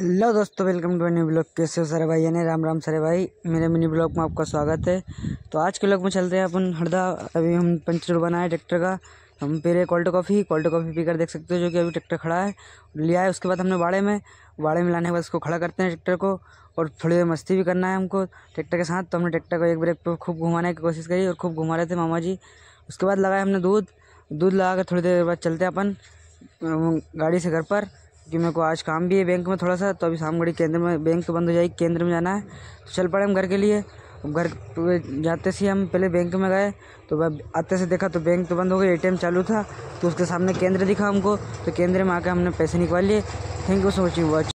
hello दोस्तों welcome to money blog कैसे हो सारे भाई यानी राम राम सारे भाई मेरे मिनी ब्लॉग में आपका स्वागत है तो आज के ब्लॉग में चलते हैं अपन हरदा अभी हम पंचर बनाए ट्रैक्टर का हम पी कोल्ड कॉफ़ी कोल्ड कॉफ़ी पीकर देख सकते हो जो कि अभी ट्रैक्टर खड़ा है लिया है उसके बाद हमने बाड़े में बाड़े में लाने के बाद उसको खड़ा करते हैं ट्रैक्टर को और थोड़ी देर मस्ती भी करना है हमको ट्रैक्टर के साथ तो हमने ट्रैक्टर को एक ब्रेक पर खूब घुमाने की कोशिश करी और खूब घुमा रहे थे मामा जी उसके बाद लगाया हमने दूध दूध लगा कर थोड़ी देर बाद चलते अपन गाड़ी से घर पर क्योंकि मेरे को आज काम भी है बैंक में थोड़ा सा तो अभी शामगढ़ी केंद्र में बैंक बंद हो जाएगी केंद्र में जाना है तो चल पड़े हम घर के लिए घर जाते से हम पहले बैंक में गए तो आते से देखा तो बैंक तो बंद हो गया एटीएम चालू था तो उसके सामने केंद्र दिखा हमको तो केंद्र में आकर हमने पैसे निकाल लिए thank you so much watch